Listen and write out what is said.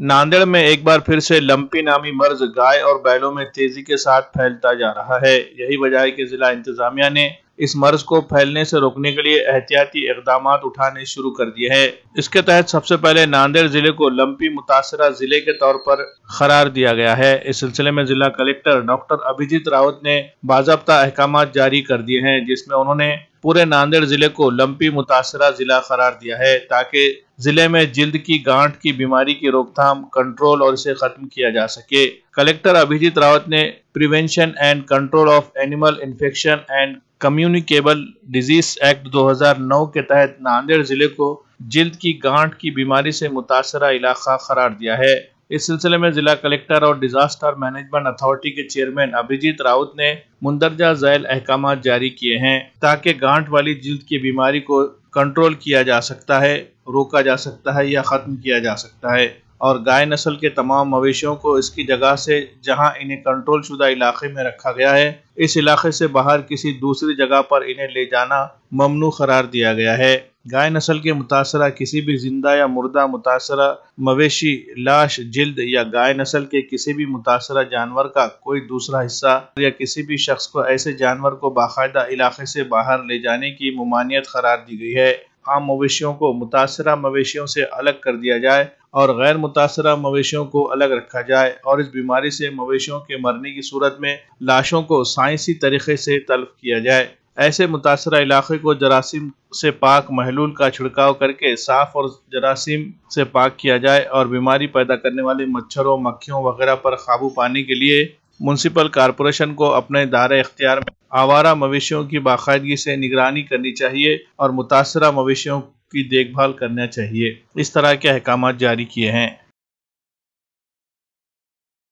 नांदेड़ में एक बार फिर से लंपी नामी मर्ज गाय और बैलों में तेजी के साथ फैलता जा रहा है यही वजह है कि जिला इंतजामिया ने इस मर्ज को फैलने से रोकने के लिए एहतियाती इकदाम उठाने शुरू कर दिए हैं इसके तहत सबसे पहले नांदेड़ जिले को लंपी मुतासरा जिले के तौर पर करार दिया गया है इस सिलसिले में जिला कलेक्टर डॉक्टर अभिजीत रावत ने बाजबता अहकाम जारी कर दिए हैं जिसमें उन्होंने पूरे नांदेड़ जिले को लंपी मुतासरा जिला करार दिया है ताकि जिले में जिल्द की गांठ की बीमारी की रोकथाम कंट्रोल और इसे खत्म किया जा सके कलेक्टर अभिजीत रावत ने prevention and control of animal infection and communicable disease act 2009 के तहत नांदेड़ जिले को जिल्द की गांठ की बीमारी से मुतासरा इलाका करार दिया है इस सिलसिले में जिला कलेक्टर और डिजास्टर मैनेजमेंट अथॉरिटी के चेयरमैन अभिजीत राउत ने मुंदरजा जैल अहकाम जारी किए हैं ताकि गांठ वाली जिल्द की बीमारी को कंट्रोल किया जा सकता है रोका जा सकता है या ख़त्म किया जा सकता है और गाय नस्ल के तमाम मवेशियों को इसकी जगह से जहां इन्हें कंट्रोल शुदा इलाके में रखा गया है इस इलाके से बाहर किसी दूसरी जगह पर इन्हें ले जाना ममनू करार दिया गया है गाय नस्ल के मुतासर किसी भी जिंदा या मुर्दा मुतासर मवेशी लाश जिल्द या गाय नस्ल के किसी भी मुतासर जानवर का कोई दूसरा हिस्सा या किसी भी शख्स को ऐसे जानवर को बाकायदा इलाके से बाहर ले जाने की ममानियत करार दी गई है आम मवेशियों को मुतासर मवेशियों से अलग कर दिया जाए और गैर मुतासर मवेशियों को अलग रखा जाए और इस बीमारी से मवेशियों के मरने की सूरत में लाशों को साइंसी तरीके से तलफ किया जाए ऐसे मुतासर इलाक़े को जरासीम से पाक महलूल का छिड़काव करके साफ और जरासीम से पाक किया जाए और बीमारी पैदा करने वाले मच्छरों मक्खियों वगैरह पर काबू पाने के लिए म्यूनसिपल कॉरपोरेशन को अपने दायरे इख्तियार में आवारा मवेशियों की बाकायदगी से निगरानी करनी चाहिए और मुतासर मवेशियों की देखभाल करना चाहिए इस तरह के अहकाम जारी किए हैं